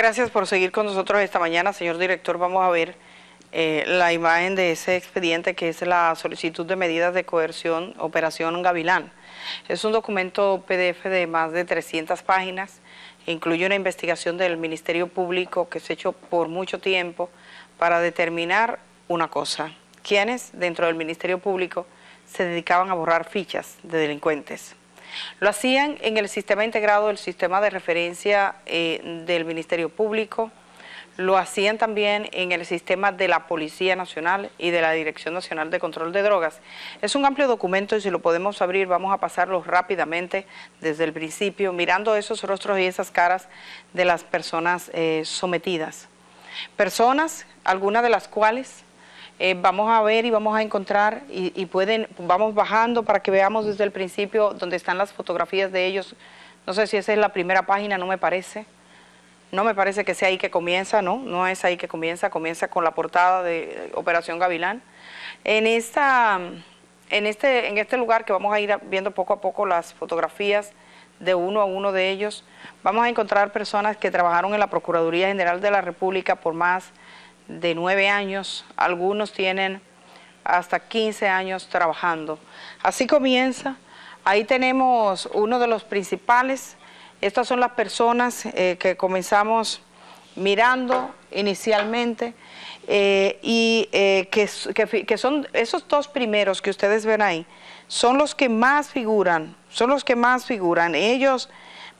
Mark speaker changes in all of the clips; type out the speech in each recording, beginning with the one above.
Speaker 1: gracias por seguir con nosotros esta mañana, señor director. Vamos a ver eh, la imagen de ese expediente que es la solicitud de medidas de coerción, Operación Gavilán. Es un documento PDF de más de 300 páginas, incluye una investigación del Ministerio Público que se ha hecho por mucho tiempo para determinar una cosa, ¿Quiénes dentro del Ministerio Público se dedicaban a borrar fichas de delincuentes. Lo hacían en el sistema integrado del sistema de referencia eh, del Ministerio Público, lo hacían también en el sistema de la Policía Nacional y de la Dirección Nacional de Control de Drogas. Es un amplio documento y si lo podemos abrir vamos a pasarlo rápidamente desde el principio, mirando esos rostros y esas caras de las personas eh, sometidas. Personas, algunas de las cuales eh, vamos a ver y vamos a encontrar y, pueden, vamos bajando para que veamos desde el principio donde están las fotografías de ellos. No sé si esa es la primera página, no me parece. No me parece que sea ahí que comienza, ¿no? No es ahí que comienza, comienza con la portada de eh, Operación Gavilán. En, esta, en, este, en este lugar que vamos a ir viendo poco a poco las fotografías de uno a uno de ellos, vamos a encontrar personas que trabajaron en la Procuraduría General de la República por más de nueve años, algunos tienen hasta 15 años trabajando. Así comienza, ahí tenemos uno de los principales, estas son las personas eh, que comenzamos mirando inicialmente eh, y eh, que, son esos dos primeros que ustedes ven ahí, son los que más figuran, son los que más figuran, ellos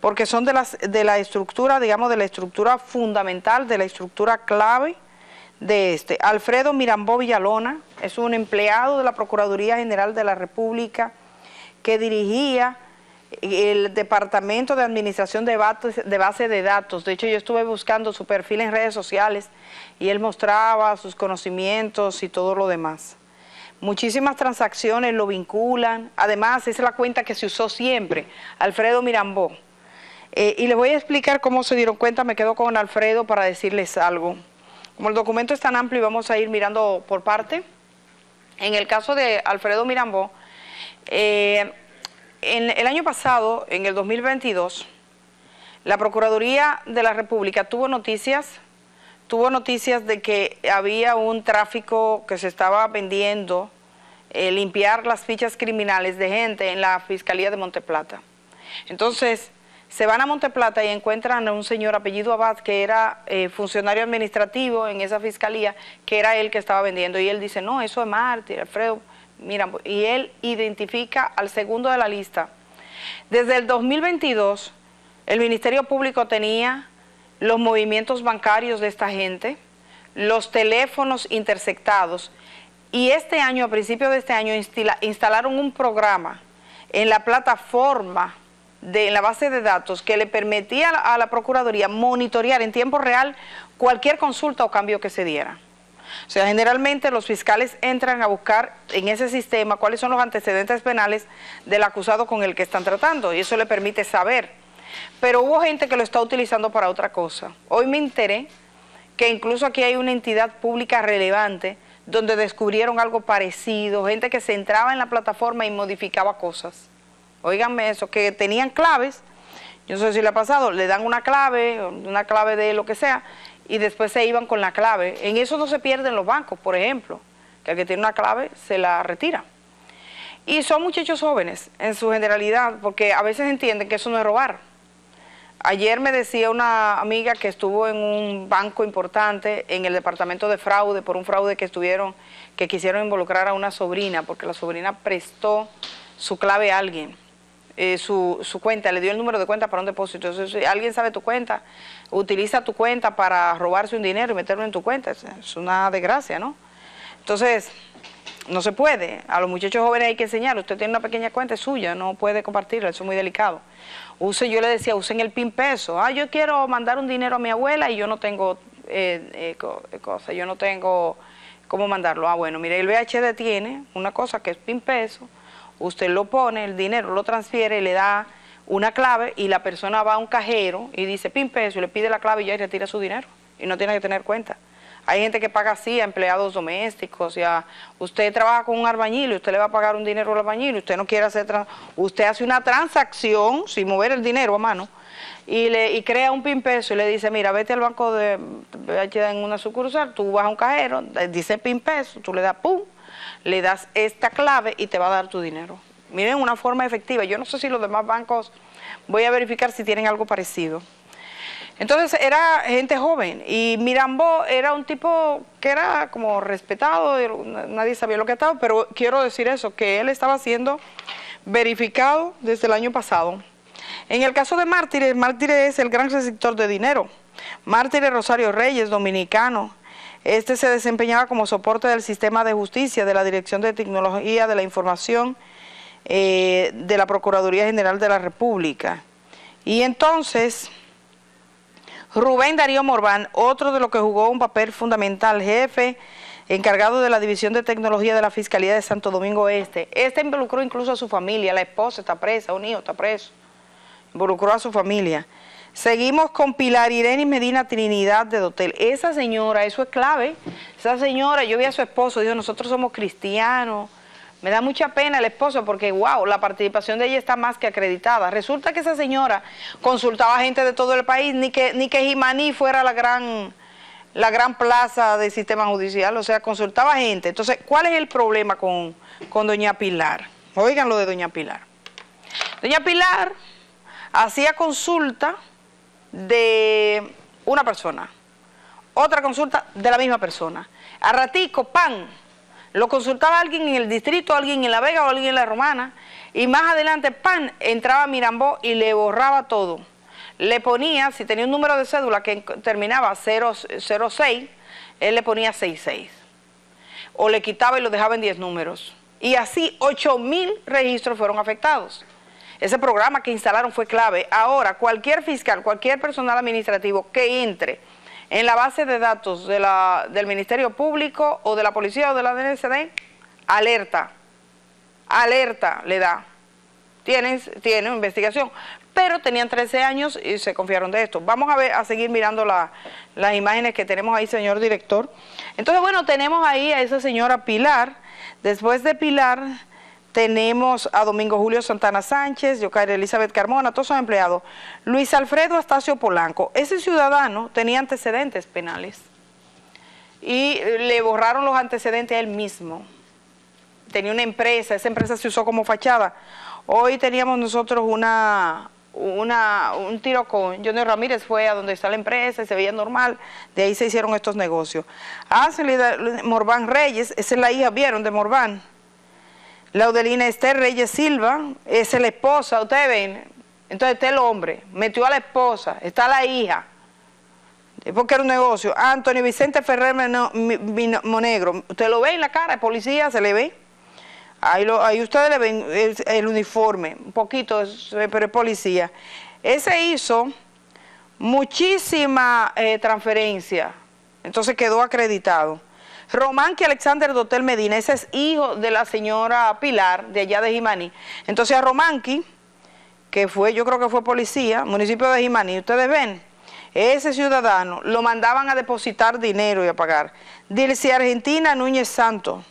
Speaker 1: porque son de, las, de la estructura, digamos, de la estructura fundamental, de la estructura clave, de este. Alfredo Mirambó Villalona es un empleado de la Procuraduría General de la República que dirigía el Departamento de Administración de, Base de Datos. De hecho, yo estuve buscando su perfil en redes sociales y él mostraba sus conocimientos y todo lo demás. Muchísimas transacciones lo vinculan. Además, es la cuenta que se usó siempre, Alfredo Mirambó. Eh, y les voy a explicar cómo se dieron cuenta. Me quedo con Alfredo para decirles algo. Como el documento es tan amplio y vamos a ir mirando por parte, en el caso de Alfredo Mirambó, eh, en el año pasado, en el 2022, la Procuraduría de la República tuvo noticias, tuvo noticias de que había un tráfico que se estaba vendiendo, eh, limpiar las fichas criminales de gente en la Fiscalía de Monteplata. Entonces, se van a Monteplata y encuentran a un señor apellido Abad, que era eh, funcionario administrativo en esa fiscalía, que era él que estaba vendiendo. Y él dice, no, eso es mártir, Alfredo. Mira, y él identifica al segundo de la lista. Desde el 2022, el Ministerio Público tenía los movimientos bancarios de esta gente, los teléfonos interceptados. Y este año, a principios de este año, instalaron un programa en la plataforma de, en la base de datos que le permitía a la Procuraduría monitorear en tiempo real cualquier consulta o cambio que se diera. O sea, generalmente los fiscales entran a buscar en ese sistema cuáles son los antecedentes penales del acusado con el que están tratando y eso le permite saber. Pero hubo gente que lo está utilizando para otra cosa. Hoy me enteré que incluso aquí hay una entidad pública relevante donde descubrieron algo parecido, gente que se entraba en la plataforma y modificaba cosas. Óiganme eso, que tenían claves, yo no sé si le ha pasado, le dan una clave, una clave de lo que sea, y después se iban con la clave. En eso no se pierden los bancos, por ejemplo, que el que tiene una clave se la retira. Y son muchachos jóvenes, en su generalidad, porque a veces entienden que eso no es robar. Ayer me decía una amiga que estuvo en un banco importante en el departamento de fraude por un fraude que estuvieron, que quisieron involucrar a una sobrina, porque la sobrina prestó su clave a alguien. Eh, su, su, cuenta, le dio el número de cuenta para un depósito. Entonces, si eh, alguien sabe tu cuenta, utiliza tu cuenta para robarse un dinero y meterlo en tu cuenta. Es una desgracia, ¿no? Entonces, no se puede. A los muchachos jóvenes hay que enseñar. Usted tiene una pequeña cuenta, es suya, no puede compartirla, eso es muy delicado. Use, yo le decía, usen el PIN peso. Ah, yo quiero mandar un dinero a mi abuela y yo no tengo eh, cosa, yo no tengo cómo mandarlo. Ah, bueno, mire, el VHD tiene una cosa que es PIN peso, usted lo pone, el dinero lo transfiere, le da una clave y la persona va a un cajero y dice, pin peso, le pide la clave y ya retira su dinero. Y no tiene que tener cuenta. Hay gente que paga así a empleados domésticos, ya usted trabaja con un albañil y usted le va a pagar un dinero al albañil, y usted no quiere hacer, usted hace una transacción sin mover el dinero a mano y le y crea un pin peso y le dice, mira, vete al banco de en una sucursal, tú vas a un cajero, eh, dice pin peso, tú le das pum le das esta clave y te va a dar tu dinero. Miren, una forma efectiva. Yo no sé si los demás bancos, voy a verificar si tienen algo parecido. Entonces era gente joven y Mirambo era un tipo que era como respetado, nadie sabía lo que estaba, pero quiero decir eso, que él estaba siendo verificado desde el año pasado. En el caso de Mártires, Mártires es el gran receptor de dinero. Mártires Rosario Reyes, dominicano, este se desempeñaba como soporte del sistema de justicia de la Dirección de Tecnología de la Información eh, de la Procuraduría General de la República. Y entonces, Rubén Darío Morván, otro de los que jugó un papel fundamental, jefe encargado de la División de Tecnología de la Fiscalía de Santo Domingo Este. Este involucró incluso a su familia, la esposa está presa, un hijo está preso, involucró a su familia. Seguimos con Pilar Irene Medina Trinidad de Dotel. Esa señora, eso es clave. Esa señora, yo vi a su esposo, dijo, nosotros somos cristianos. Me da mucha pena el esposo porque, wow, la participación de ella está más que acreditada. Resulta que esa señora consultaba gente de todo el país, ni que, ni que Jimaní fuera la gran, la gran plaza del sistema judicial, o sea, consultaba gente. Entonces, ¿cuál es el problema con, con doña Pilar? Oigan lo de doña Pilar. Doña Pilar hacía consulta de una persona, otra consulta de la misma persona. A ratico, pan, lo consultaba alguien en el distrito, alguien en La Vega o alguien en La Romana, y más adelante, pan, entraba a Mirambó y le borraba todo. Le ponía, si tenía un número de cédula que terminaba 06, él le ponía 66. O le quitaba y lo dejaba en 10 números. Y así mil registros fueron afectados. Ese programa que instalaron fue clave. Ahora, cualquier fiscal, cualquier personal administrativo que entre en la base de datos del Ministerio Público o de la Policía o de la DNCD, alerta, alerta le da. Tienen, investigación, pero tenían 13 años y se confiaron de esto. Vamos a, ver, a seguir mirando las imágenes que tenemos ahí, señor director. Entonces, bueno, tenemos ahí a esa señora Pilar. Después de Pilar tenemos a Domingo Julio Santana Sánchez, Yocaire Elizabeth Carmona, todos son empleados. Luis Alfredo Astacio Polanco, ese ciudadano tenía antecedentes penales y eh, le borraron los antecedentes a él mismo. Tenía una empresa, esa empresa se usó como fachada. Hoy teníamos nosotros una, un tiro con Johnny Ramírez, fue a donde está la empresa, se veía normal, de ahí se hicieron estos negocios. Ángel ah, Morván Reyes, esa es la hija, vieron, de Morván Laudelina Esther Reyes Silva es la esposa, ustedes ven. Entonces está el hombre, metió a la esposa, está la hija. Porque era un negocio. Antonio Vicente Ferrer Monegro, usted lo ve en la cara, es policía, se le ve. Ahí, ahí ustedes le ven el, uniforme, un poquito, pero es policía. Ese hizo muchísima eh, transferencia, entonces quedó acreditado. Román que Alexander Dotel Medina, ese es hijo de la señora Pilar, de allá de Jimaní. Entonces a Romanqui, que fue, yo creo que fue policía, municipio de Jimaní, ustedes ven, ese ciudadano lo mandaban a depositar dinero y a pagar. Dilce Argentina Núñez Santo,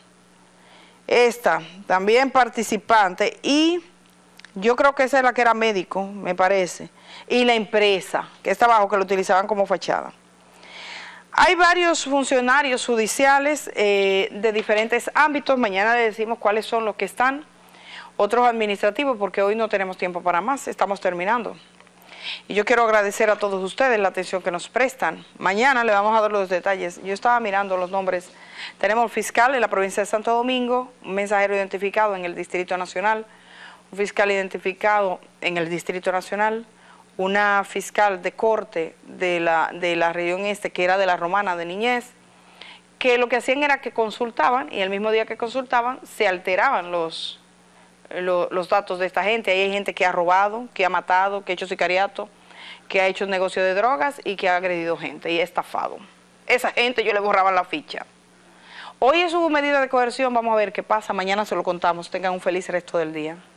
Speaker 1: esta también participante y yo creo que esa es la que era médico, me parece, y la empresa que está abajo que lo utilizaban como fachada. Hay varios funcionarios judiciales eh, de diferentes ámbitos. Mañana le decimos cuáles son los que están. Otros administrativos, porque hoy no tenemos tiempo para más. Estamos terminando. Y yo quiero agradecer a todos ustedes la atención que nos prestan. Mañana le vamos a dar los detalles. Yo estaba mirando los nombres. Tenemos fiscal en la provincia de Santo Domingo, un mensajero identificado en el Distrito Nacional, un fiscal identificado en el Distrito Nacional, una fiscal de corte de la, de la región este, que era de la romana de niñez, que lo que hacían era que consultaban y el mismo día que consultaban se alteraban los, los, datos de esta gente. Ahí hay gente que ha robado, que ha matado, que ha hecho sicariato, que ha hecho negocio de drogas y que ha agredido gente y ha estafado. Esa gente yo le borraba la ficha. Hoy es una medida de coerción, vamos a ver qué pasa, mañana se lo contamos, tengan un feliz resto del día.